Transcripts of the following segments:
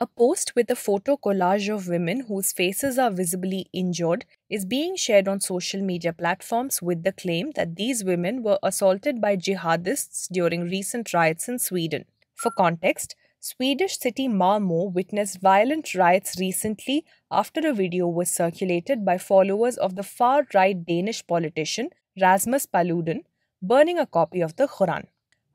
A post with a photo collage of women whose faces are visibly injured is being shared on social media platforms with the claim that these women were assaulted by jihadists during recent riots in Sweden. For context, Swedish city Malmö witnessed violent riots recently after a video was circulated by followers of the far right Danish politician Rasmus Paludan burning a copy of the Quran.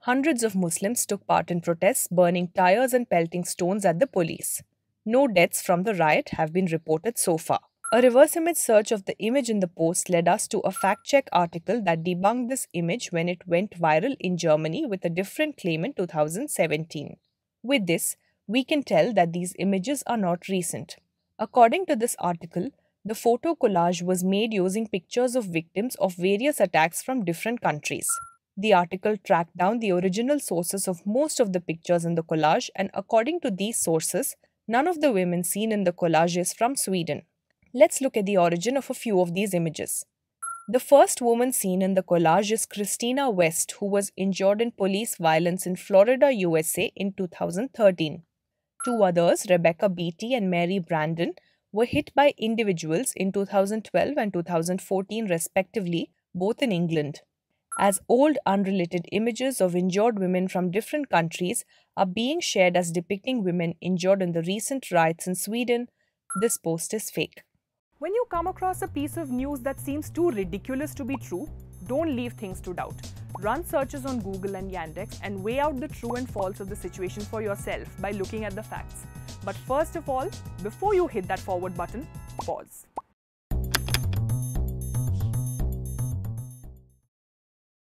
Hundreds of Muslims took part in protests, burning tires and pelting stones at the police. No deaths from the riot have been reported so far. A reverse image search of the image in the post led us to a fact check article that debunked this image when it went viral in Germany with a different claim in 2017. With this, we can tell that these images are not recent. According to this article, the photo collage was made using pictures of victims of various attacks from different countries. The article tracked down the original sources of most of the pictures in the collage, and according to these sources, none of the women seen in the collage is from Sweden. Let's look at the origin of a few of these images. The first woman seen in the collage is Christina West, who was injured in police violence in Florida, USA in 2013. Two others, Rebecca Beatty and Mary Brandon, were hit by individuals in 2012 and 2014, respectively, both in England as old unrelated images of injured women from different countries are being shared as depicting women injured in the recent riots in Sweden, this post is fake. When you come across a piece of news that seems too ridiculous to be true, don't leave things to doubt. Run searches on Google and Yandex and weigh out the true and false of the situation for yourself by looking at the facts. But first of all, before you hit that forward button, pause.